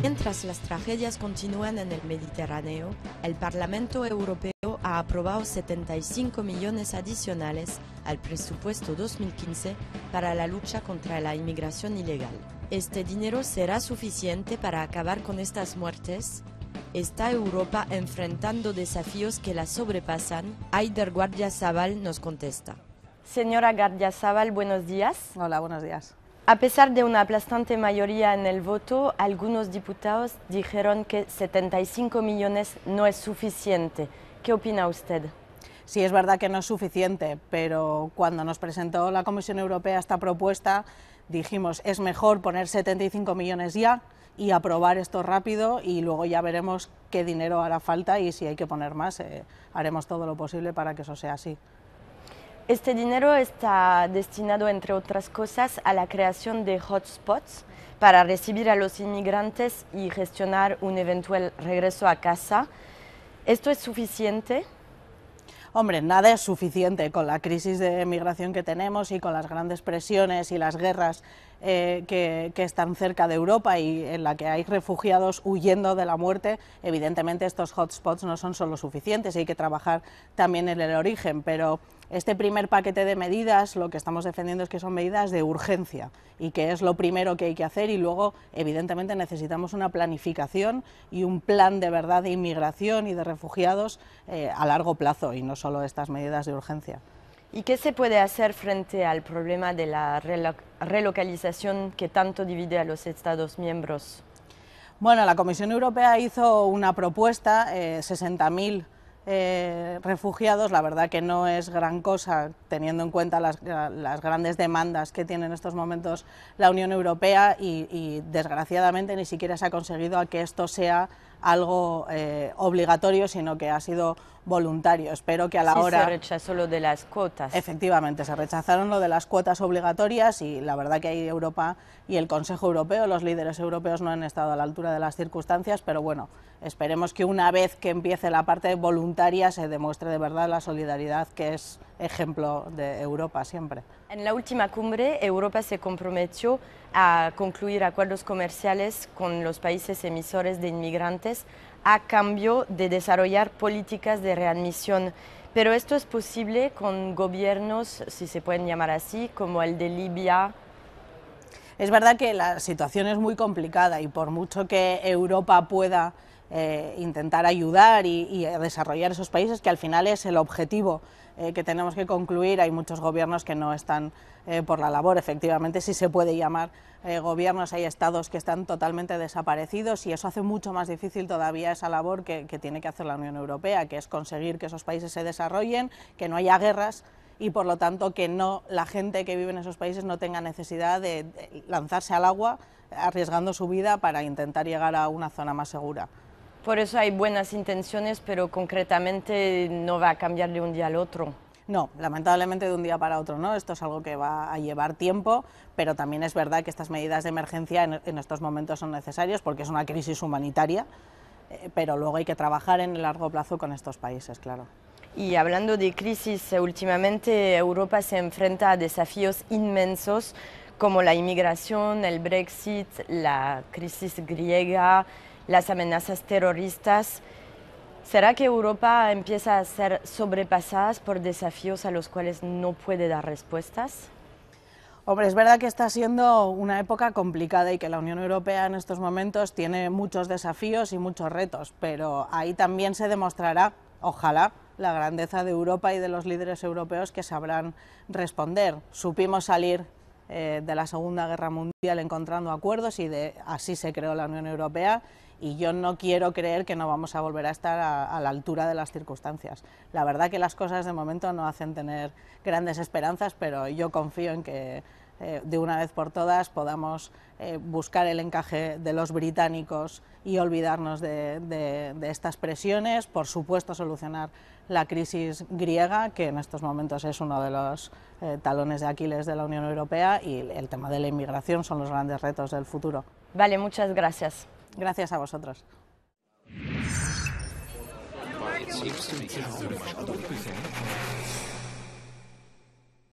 Mientras las tragedias continúan en el Mediterráneo, el Parlamento Europeo ha aprobado 75 millones adicionales al presupuesto 2015 para la lucha contra la inmigración ilegal. ¿Este dinero será suficiente para acabar con estas muertes? ¿Está Europa enfrentando desafíos que la sobrepasan? Aider Guardia Zabal nos contesta. Señora Guardia Zabal, buenos días. Hola, buenos días. A pesar de una aplastante mayoría en el voto, algunos diputados dijeron que 75 millones no es suficiente. ¿Qué opina usted? Sí, es verdad que no es suficiente, pero cuando nos presentó la Comisión Europea esta propuesta, dijimos, es mejor poner 75 millones ya y aprobar esto rápido y luego ya veremos qué dinero hará falta y si hay que poner más, eh, haremos todo lo posible para que eso sea así. Este dinero está destinado, entre otras cosas, a la creación de hotspots para recibir a los inmigrantes y gestionar un eventual regreso a casa. ¿Esto es suficiente? Hombre, nada es suficiente con la crisis de migración que tenemos y con las grandes presiones y las guerras eh, que, que, están cerca de Europa y en la que hay refugiados huyendo de la muerte, evidentemente estos hotspots no son solo suficientes, hay que trabajar también en el origen, pero este primer paquete de medidas lo que estamos defendiendo es que son medidas de urgencia y que es lo primero que hay que hacer y luego evidentemente necesitamos una planificación y un plan de verdad de inmigración y de refugiados eh, a largo plazo y no solo estas medidas de urgencia. ¿Y qué se puede hacer frente al problema de la relocalización que tanto divide a los Estados miembros? Bueno, la Comisión Europea hizo una propuesta, eh, 60.000 eh, refugiados, la verdad que no es gran cosa, teniendo en cuenta las, eh, grandes demandas que tiene en estos momentos la Unión Europea y, y desgraciadamente ni siquiera se ha conseguido a que esto sea algo eh, obligatorio, sino que ha sido voluntario. Espero que a la hora... Se rechazó de las cuotas. Efectivamente, se rechazaron lo de las cuotas obligatorias y la verdad que hay Europa y el Consejo Europeo, los líderes europeos no han estado a la altura de las circunstancias, pero bueno, esperemos que una vez que empiece la parte voluntaria se demuestre de verdad la solidaridad que es ejemplo de Europa siempre. En la última cumbre, Europa se comprometió a concluir acuerdos comerciales con los países emisores de inmigrantes a cambio de desarrollar políticas de readmisión. Pero esto es posible con gobiernos, si se pueden llamar así, como el de Libia, es verdad que la situación es muy complicada y por mucho que Europa pueda eh, intentar ayudar y, desarrollar esos países, que al final es el objetivo eh, que tenemos que concluir. Hay muchos gobiernos que no están eh, por la labor, efectivamente, si se puede llamar gobiernos, hay estados que están totalmente desaparecidos y eso hace mucho más difícil todavía esa labor que, tiene que hacer la Unión Europea, que es conseguir que esos países se desarrollen, que no haya guerras y por lo tanto que no la gente que vive en esos países no tenga necesidad de lanzarse al agua arriesgando su vida para intentar llegar a una zona más segura. Por eso hay buenas intenciones, pero concretamente no va a cambiar de un día al otro. No, lamentablemente de un día para otro no. Esto es algo que va a llevar tiempo, pero también es verdad que estas medidas de emergencia en, estos momentos son necesarias porque es una crisis humanitaria, eh, pero luego hay que trabajar en el largo plazo con estos países, claro. Y hablando de crisis, eh, últimamente Europa se enfrenta a desafíos inmensos como la inmigración, el Brexit, la crisis griega, las amenazas terroristas. ¿Será que Europa empieza a ser sobrepasada por desafíos a los cuales no puede dar respuestas? Hombre, es verdad que está siendo una época complicada y que la Unión Europea en estos momentos tiene muchos desafíos y muchos retos, pero ahí también se demostrará, ojalá, la grandeza de Europa y de los líderes europeos que sabrán responder. Supimos salir eh, de la Segunda Guerra Mundial encontrando acuerdos y de, así se creó la Unión Europea y yo no quiero creer que no vamos a volver a estar a, la altura de las circunstancias. La verdad que las cosas de momento no hacen tener grandes esperanzas, pero yo confío en que eh, de una vez por todas podamos eh, buscar el encaje de los británicos y olvidarnos de, estas presiones, por supuesto solucionar la crisis griega, que en estos momentos es uno de los eh, talones de Aquiles de la Unión Europea, y el tema de la inmigración son los grandes retos del futuro. Vale, muchas gracias. Gracias a vosotros.